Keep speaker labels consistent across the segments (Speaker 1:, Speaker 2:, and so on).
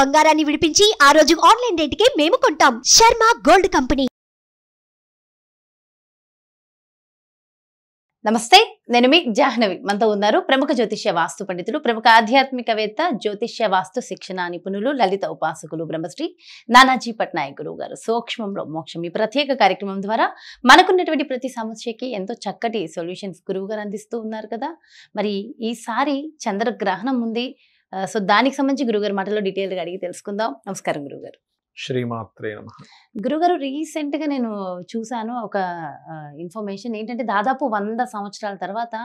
Speaker 1: బంగారాన్ని విడిపించి ఆ రోజు ఆన్లైన్ రేటుకే మేము కొంటాం శర్మ గోల్డ్ కంపెనీ నమస్తే నేను మీ జాహ్నవి మనతో ఉన్నారు ప్రముఖ జ్యోతిష్య వాస్తు పండితులు ప్రముఖ ఆధ్యాత్మికవేత్త జ్యోతిష్య వాస్తు శిక్షణ నిపుణులు లలిత ఉపాసకులు బ్రహ్మశ్రీ నానాజీ పట్నాయక్ గురువు గారు సూక్ష్మంలో మోక్షం ఈ ప్రత్యేక కార్యక్రమం ద్వారా మనకున్నటువంటి ప్రతి సమస్యకి ఎంతో చక్కటి సొల్యూషన్స్ గురువు గారు అందిస్తూ ఉన్నారు కదా మరి ఈసారి చంద్రగ్రహణం ఉంది సో దానికి సంబంధించి గురుగారు మాటలో డీటెయిల్గా అడిగి తెలుసుకుందాం నమస్కారం గురుగారు
Speaker 2: శ్రీమాత్రే నమ
Speaker 1: గురుగారు రీసెంట్గా నేను చూశాను ఒక ఇన్ఫర్మేషన్ ఏంటంటే దాదాపు వంద సంవత్సరాల తర్వాత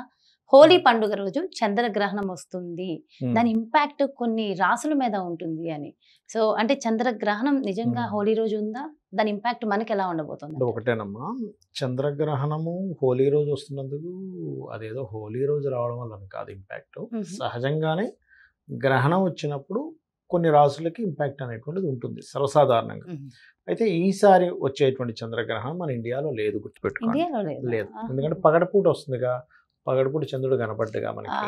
Speaker 1: హోలీ పండుగ రోజు చంద్రగ్రహణం వస్తుంది దాని ఇంపాక్ట్ కొన్ని రాసుల మీద ఉంటుంది అని సో అంటే చంద్రగ్రహణం నిజంగా హోలీ రోజు ఉందా దాని ఇంపాక్ట్ మనకి ఎలా
Speaker 2: ఉండబోతుంది ఒకటేనమ్మా చంద్రగ్రహణము హోలీ రోజు వస్తున్నందుకు అదేదో హోలీ రోజు రావడం వల్ల కాదు ఇంపాక్ట్ సహజంగానే గ్రహణం వచ్చినప్పుడు కొన్ని రాసులకి ఇంపాక్ట్ అనేటువంటిది ఉంటుంది సర్వసాధారణంగా అయితే ఈసారి వచ్చేటువంటి చంద్రగ్రహణం మన ఇండియాలో లేదు గుర్తుపెట్టుకోండి
Speaker 1: లేదు ఎందుకంటే
Speaker 2: పగడపూట వస్తుందిగా పగడపూట చంద్రుడు కనపడ్డగా మనకి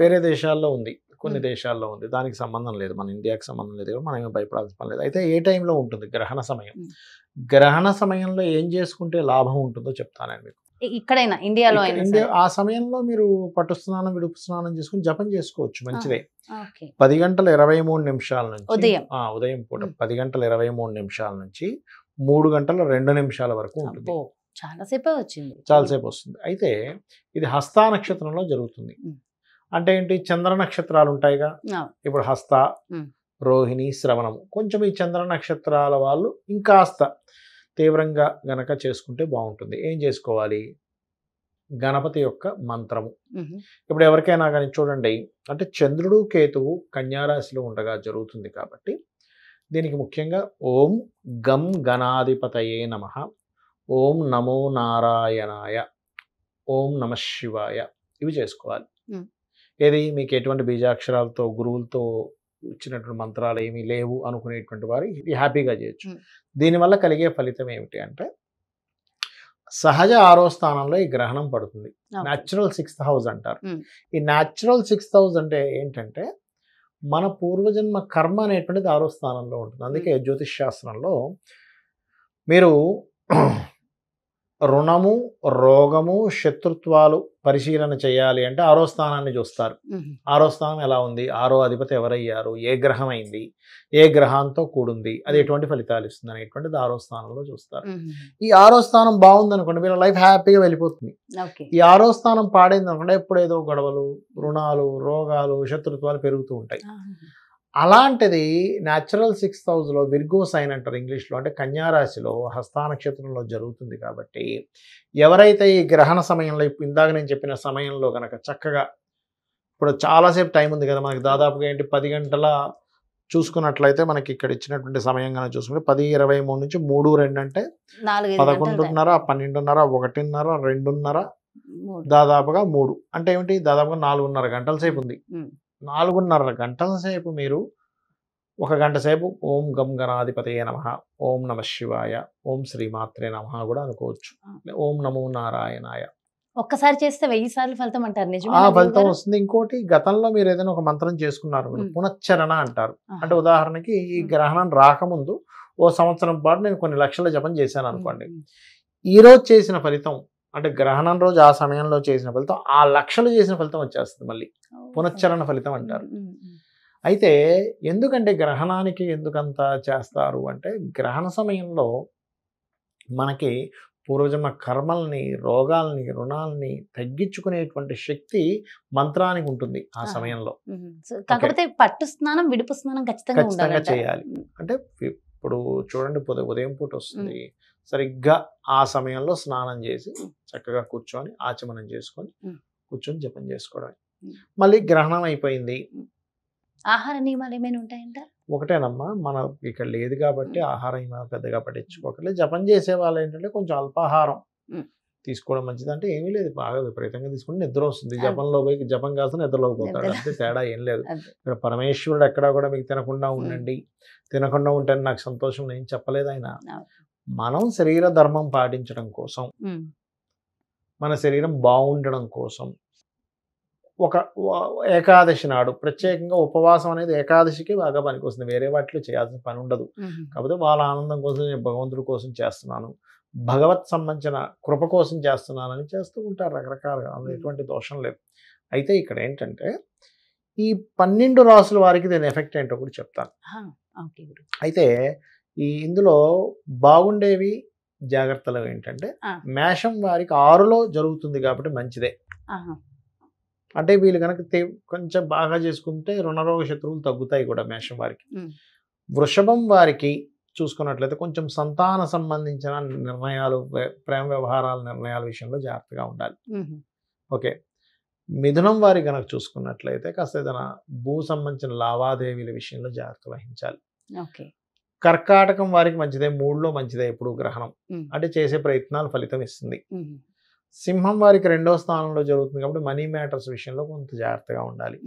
Speaker 2: వేరే దేశాల్లో ఉంది కొన్ని దేశాల్లో ఉంది దానికి సంబంధం లేదు మన ఇండియాకి సంబంధం లేదు మనం ఏమి భయపడాల్సిన పని లేదు అయితే ఏ టైంలో ఉంటుంది గ్రహణ సమయం గ్రహణ సమయంలో ఏం చేసుకుంటే లాభం ఉంటుందో చెప్తానండి మీకు
Speaker 1: ఇక్కడైనా ఇండియాలో ఇండియా
Speaker 2: ఆ సమయంలో మీరు పట్టు స్నానం విడుపు స్నానం చేసుకుని జపం చేసుకోవచ్చు మంచిదే పది గంటల ఇరవై మూడు నిమిషాల నుంచి ఉదయం ఉదయం పూట పది గంటల ఇరవై మూడు నిమిషాల నుంచి మూడు గంటల రెండు నిమిషాల వరకు ఉంటుంది
Speaker 1: చాలాసేపే వచ్చింది చాలాసేపు
Speaker 2: వస్తుంది అయితే ఇది హస్త నక్షత్రంలో జరుగుతుంది అంటే ఏంటి చంద్ర నక్షత్రాలు ఉంటాయిగా ఇప్పుడు హస్త రోహిణి శ్రవణము కొంచెం ఈ చంద్ర నక్షత్రాల వాళ్ళు ఇంకాస్త తీవ్రంగా గనక చేసుకుంటే బాగుంటుంది ఏం చేసుకోవాలి గణపతి యొక్క మంత్రము ఇప్పుడు ఎవరికైనా కానీ చూడండి అంటే చంద్రుడు కేతువు కన్యారాశిలో ఉండగా జరుగుతుంది కాబట్టి దీనికి ముఖ్యంగా ఓం గం గణాధిపతయే నమ ఓం నమో నారాయణాయ ఓం నమ శివాయ ఇవి చేసుకోవాలి ఏది మీకు ఎటువంటి బీజాక్షరాలతో గురువులతో ఇచ్చినటువంటి మంత్రాలు ఏమీ లేవు అనుకునేటువంటి వారు ఇది హ్యాపీగా చేయొచ్చు దీనివల్ల కలిగే ఫలితం ఏమిటి అంటే సహజ ఆరో స్థానంలో ఈ గ్రహణం పడుతుంది న్యాచురల్ సిక్స్త్ హౌస్ అంటారు ఈ న్యాచురల్ సిక్స్త్ హౌస్ అంటే ఏంటంటే మన పూర్వజన్మ కర్మ అనేటువంటిది ఆరో స్థానంలో ఉంటుంది అందుకే జ్యోతిష్ శాస్త్రంలో మీరు రుణము రోగము శత్రుత్వాలు పరిశీలన చేయాలి అంటే ఆరో స్థానాన్ని చూస్తారు ఆరో స్థానం ఎలా ఉంది ఆరో అధిపతి ఎవరయ్యారు ఏ గ్రహం అయింది ఏ గ్రహంతో కూడింది అది ఎటువంటి ఫలితాలు ఇస్తుంది అనేటువంటిది ఆరో స్థానంలో చూస్తారు ఈ ఆరో స్థానం బాగుంది అనుకోండి మీరు లైఫ్ హ్యాపీగా వెళ్ళిపోతుంది ఈ ఆరో స్థానం పాడైంది అనుకోండి ఎప్పుడేదో గొడవలు రుణాలు రోగాలు శత్రుత్వాలు పెరుగుతూ ఉంటాయి అలాంటిది న్యాచురల్ సిక్స్త్ హౌస్లో విర్గో సైన్ అంటారు ఇంగ్లీష్లో అంటే కన్యారాశిలో హస్తానక్షత్రంలో జరుగుతుంది కాబట్టి ఎవరైతే ఈ గ్రహణ సమయంలో ఇప్పుడు ఇందాక నేను చెప్పిన సమయంలో కనుక చక్కగా ఇప్పుడు చాలాసేపు టైం ఉంది కదా మనకి దాదాపుగా ఏంటి పది గంటల చూసుకున్నట్లయితే మనకి ఇక్కడ ఇచ్చినటువంటి సమయం కనుక చూసుకుంటే పది ఇరవై మూడు నుంచి మూడు రెండు అంటే
Speaker 1: పదకొండున్నర
Speaker 2: పన్నెండున్నర ఒకటిన్నర రెండున్నర దాదాపుగా మూడు అంటే ఏమిటి దాదాపుగా నాలుగున్నర గంటల సేపు ఉంది నాలుగున్నర గంటల సేపు మీరు ఒక గంట సేపు ఓం గం గణాధిపతయ నమ ఓం నమ శివాయ ఓం శ్రీమాత్రే నమ కూడా అనుకోవచ్చు ఓం నమో నారాయణాయ
Speaker 1: ఒక్కసారి చేస్తే వెయ్యి సార్లు ఫలితం అంటారు ఆ ఫలితం
Speaker 2: వస్తుంది ఇంకోటి గతంలో మీరు ఏదైనా ఒక మంత్రం చేసుకున్నారు పునశ్చరణ అంటారు అంటే ఉదాహరణకి ఈ గ్రహణం రాకముందు ఓ సంవత్సరం పాటు నేను కొన్ని లక్షల జపం చేశాను అనుకోండి ఈరోజు చేసిన ఫలితం అంటే గ్రహణం రోజు ఆ సమయంలో చేసిన ఫలితం ఆ లక్షలు చేసిన ఫలితం వచ్చేస్తుంది మళ్ళీ పునశ్చరణ ఫలితం అంటారు అయితే ఎందుకంటే గ్రహణానికి ఎందుకంత చేస్తారు అంటే గ్రహణ సమయంలో మనకి పూర్వజన్మ కర్మల్ని రోగాల్ని రుణాలని తగ్గించుకునేటువంటి శక్తి మంత్రానికి ఉంటుంది ఆ సమయంలో
Speaker 1: కాకపోతే పట్టు స్నానం విడుపు స్నానం ఖచ్చితంగా చేయాలి
Speaker 2: అంటే ఇప్పుడు చూడండి పొద్దు ఉదయం పూట వస్తుంది సరిగ్గా ఆ సమయంలో స్నానం చేసి చక్కగా కూర్చొని ఆచమనం చేసుకొని కూర్చొని జపం చేసుకోవడం మళ్ళీ గ్రహణం అయిపోయింది
Speaker 1: ఆహార నియమాలు ఏమైనా ఉంటాయంట
Speaker 2: ఒకటేనమ్మా మన ఇక్కడ లేదు కాబట్టి ఆహారం పెద్దగా పట్టించుకోకలేదు జపం చేసే వాళ్ళు ఏంటంటే కొంచెం అల్పాహారం తీసుకోవడం మంచిది అంటే ఏమీ లేదు బాగా విపరీతంగా తీసుకుంటే నిద్ర వస్తుంది జపంలో పోయి జపం కాస్త నిద్రలోకి పోతాడు అంటే తేడా ఏం లేదు ఇక్కడ పరమేశ్వరుడు ఎక్కడా కూడా మీకు తినకుండా ఉండండి తినకుండా ఉంటే నాకు సంతోషం నేను చెప్పలేదు ఆయన మనం శరీర ధర్మం పాటించడం కోసం మన శరీరం బాగుండడం కోసం ఒక ఏకాదశి నాడు ప్రత్యేకంగా ఉపవాసం అనేది ఏకాదశికి బాగా పనికొస్తుంది వేరే వాటిలో చేయాల్సిన పని ఉండదు కాకపోతే వాళ్ళ ఆనందం కోసం నేను భగవంతుడి కోసం చేస్తున్నాను భగవత్ సంబంధించిన కృప కోసం చేస్తున్నానని చేస్తూ ఉంటారు రకరకాలుగా అందులో ఎటువంటి దోషం లేదు అయితే ఇక్కడ ఏంటంటే ఈ పన్నెండు రాసుల వారికి దీని ఎఫెక్ట్ ఏంటో కూడా చెప్తాను అయితే ఈ ఇందులో బాగుండేవి జాగ్రత్తలు ఏంటంటే మేషం వారికి ఆరులో జరుగుతుంది కాబట్టి మంచిదే అంటే వీళ్ళు కనుక కొంచెం బాగా చేసుకుంటే రుణరోగ శత్రువులు తగ్గుతాయి కూడా మేషం వారికి వృషభం వారికి చూసుకున్నట్లయితే కొంచెం సంతాన సంబంధించిన నిర్ణయాలు ప్రేమ వ్యవహారాల నిర్ణయాల విషయంలో జాగ్రత్తగా ఉండాలి ఓకే మిథునం వారి కనుక చూసుకున్నట్లయితే కాస్త ఏదైనా భూ సంబంధించిన లావాదేవీల విషయంలో జాగ్రత్త వహించాలి కర్కాటకం వారికి మంచిదే మూడులో మంచిదే ఎప్పుడు గ్రహణం అంటే చేసే ప్రయత్నాలు ఫలితం ఇస్తుంది సింహం వారికి రెండో స్థానంలో జరుగుతుంది కాబట్టి మనీ మ్యాటర్స్ విషయంలో కొంత జాగ్రత్తగా ఉండాలి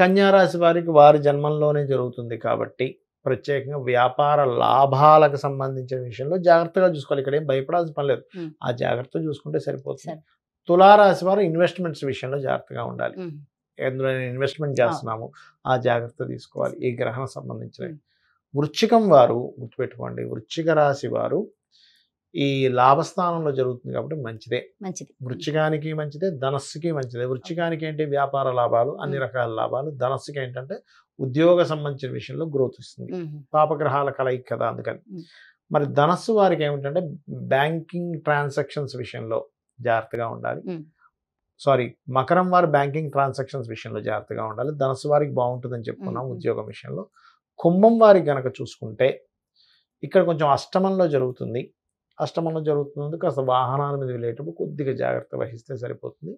Speaker 2: కన్యారాశి వారికి వారి జన్మంలోనే జరుగుతుంది కాబట్టి ప్రత్యేకంగా వ్యాపార లాభాలకు సంబంధించిన విషయంలో జాగ్రత్తగా చూసుకోవాలి ఇక్కడ ఏం భయపడాల్సిన పని లేదు ఆ జాగ్రత్త చూసుకుంటే సరిపోతుంది తులారాశి వారు ఇన్వెస్ట్మెంట్స్ విషయంలో జాగ్రత్తగా ఉండాలి ఎందులో ఇన్వెస్ట్మెంట్ చేస్తున్నాము ఆ జాగ్రత్త తీసుకోవాలి ఈ గ్రహణం సంబంధించినవి వృచ్చికం వారు గుర్తుపెట్టుకోండి వృచ్చిక రాశి వారు ఈ లాభస్థానంలో జరుగుతుంది కాబట్టి మంచిదే మంచిది వృచ్చికానికి మంచిదే ధనస్సుకి మంచిదే వృచ్చికానికి ఏంటి వ్యాపార లాభాలు అన్ని రకాల లాభాలు ధనస్సుకి ఏంటంటే ఉద్యోగ సంబంధించిన విషయంలో గ్రోత్ ఇస్తుంది పాపగ్రహాల కలయిక కదా అందుకని మరి ధనస్సు వారికి ఏమిటంటే బ్యాంకింగ్ ట్రాన్సాక్షన్స్ విషయంలో జాగ్రత్తగా ఉండాలి సారీ మకరం వారి బ్యాంకింగ్ ట్రాన్సాక్షన్స్ విషయంలో జాగ్రత్తగా ఉండాలి ధనస్సు వారికి బాగుంటుందని చెప్పుకున్నాం ఉద్యోగం విషయంలో కుంభం వారికి గనక చూసుకుంటే ఇక్కడ కొంచెం అష్టమంలో జరుగుతుంది అష్టమంలో జరుగుతున్నందుకు కాస్త వాహనాల మీద వెళ్ళేటప్పుడు కొద్దిగా జాగ్రత్త వహిస్తే సరిపోతుంది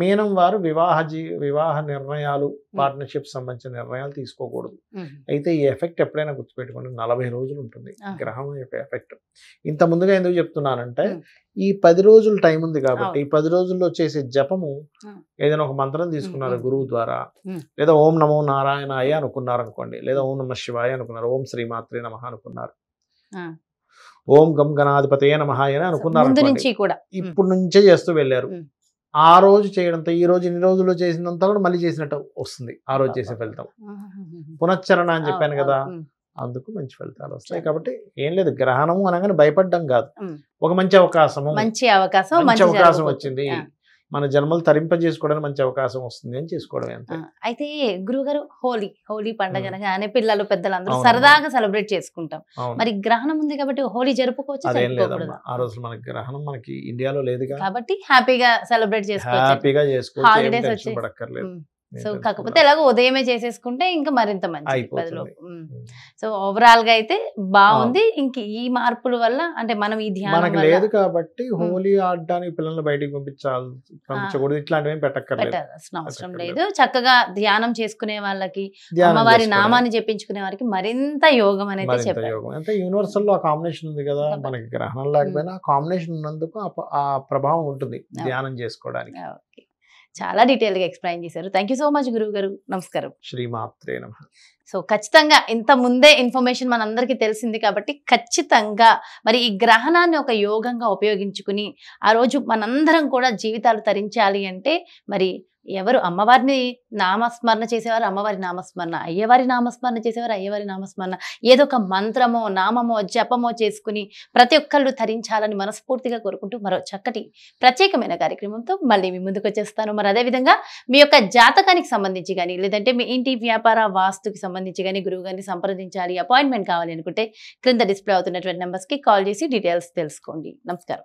Speaker 2: మీనం వారు వివాహ జీ వివాహ నిర్ణయాలు పార్ట్నర్షిప్ సంబంధించిన నిర్ణయాలు తీసుకోకూడదు అయితే ఈ ఎఫెక్ట్ ఎప్పుడైనా గుర్తుపెట్టుకోండి నలభై రోజులు ఉంటుంది గ్రహం యొక్క ఎఫెక్ట్ ఇంత ముందుగా ఎందుకు చెప్తున్నానంటే ఈ పది రోజులు టైం ఉంది కాబట్టి ఈ పది రోజుల్లో చేసే జపము ఏదైనా ఒక మంత్రం తీసుకున్నారు గురువు ద్వారా లేదా ఓం నమో నారాయణ నారాయణాయ అనుకున్నారు అనుకోండి లేదా ఓం నమ శివాయ అనుకున్నారు ఓం శ్రీమాత్రి నమ అనుకున్నారు ఓం గం గణాధిపతయ అని అనుకున్నారు కూడా ఇప్పుడు నుంచే చేస్తూ వెళ్ళారు ఆ రోజు చేయడంతో ఈ రోజు ఇన్ని రోజుల్లో చేసినంత కూడా మళ్ళీ చేసినట్టు వస్తుంది ఆ రోజు చేసే ఫలితం పునశ్చరణ అని చెప్పాను కదా అందుకు మంచి ఫలితాలు వస్తాయి కాబట్టి ఏం లేదు గ్రహణము అనగానే భయపడడం కాదు ఒక మంచి అవకాశము
Speaker 1: మంచి అవకాశం మంచి అవకాశం
Speaker 2: వచ్చింది మన జన్మలు తరింపజేసుకోవడానికి మంచి అవకాశం వస్తుంది అని చేసుకోవడం
Speaker 1: అయితే గురుగారు హోలీ హోలీ పండుగ అనగానే పిల్లలు పెద్దలు అందరూ సరదాగా సెలబ్రేట్ చేసుకుంటాం మరి గ్రహణం ఉంది కాబట్టి హోలీ జరుపుకోవచ్చు అదేం లేదమ్మా ఆ
Speaker 2: రోజు మనకి గ్రహణం మనకి ఇండియాలో లేదు
Speaker 1: కాబట్టి హ్యాపీగా సెలబ్రేట్ చేసుకోవచ్చు హ్యాపీగా
Speaker 2: చేసుకోవచ్చు పడక్కర్లేదు
Speaker 1: సో కాకపోతే ఎలాగో ఉదయమే చేసేసుకుంటే ఇంకా మరింత మంచి సో ఓవరాల్ గా అయితే బాగుంది ఇంక ఈ మార్పుల వల్ల అంటే మనం ఈ ధ్యానం లేదు
Speaker 2: కాబట్టి హోలీ ఆడడానికి పిల్లల్ని బయటకు పంపించాలి ఇట్లాంటివి పెట్టక్కర్లేదు అవసరం
Speaker 1: లేదు చక్కగా ధ్యానం చేసుకునే వాళ్ళకి అమ్మవారి నామాన్ని చెప్పించుకునే వారికి మరింత యోగం అనేది
Speaker 2: చెప్పారు అంటే యూనివర్సల్ లో కాంబినేషన్ ఉంది కదా మనకి గ్రహణం లేకపోయినా కాంబినేషన్ ఉన్నందుకు ఆ ప్రభావం ఉంటుంది ధ్యానం చేసుకోవడానికి
Speaker 1: చాలా డీటెయిల్గా ఎక్స్ప్లెయిన్ చేశారు థ్యాంక్ సో మచ్ గురువు గారు నమస్కారం
Speaker 2: శ్రీమాత్రే నమ
Speaker 1: సో ఖచ్చితంగా ఇంత ముందే ఇన్ఫర్మేషన్ మనందరికీ తెలిసింది కాబట్టి ఖచ్చితంగా మరి ఈ గ్రహణాన్ని ఒక యోగంగా ఉపయోగించుకుని ఆ రోజు మనందరం కూడా జీవితాలు తరించాలి అంటే మరి ఎవరు అమ్మవారిని నామస్మరణ చేసేవారు అమ్మవారి నామస్మరణ అయ్యవారి నామస్మరణ చేసేవారు అయ్యవారి నామస్మరణ ఏదో ఒక మంత్రమో నామమో జపమో చేసుకుని ప్రతి ఒక్కళ్ళు ధరించాలని మనస్ఫూర్తిగా కోరుకుంటూ మరో చక్కటి ప్రత్యేకమైన కార్యక్రమంతో మళ్ళీ మీ ముందుకు వచ్చేస్తాను మరి అదేవిధంగా మీ యొక్క జాతకానికి సంబంధించి కానీ లేదంటే మీ ఇంటి వ్యాపార వాస్తుకి సంబంధించి కానీ గురువు గారిని సంప్రదించాలి అపాయింట్మెంట్ కావాలి అనుకుంటే క్రింద డిస్ప్లే అవుతున్నటువంటి నెంబర్స్కి కాల్ చేసి డీటెయిల్స్ తెలుసుకోండి నమస్కారం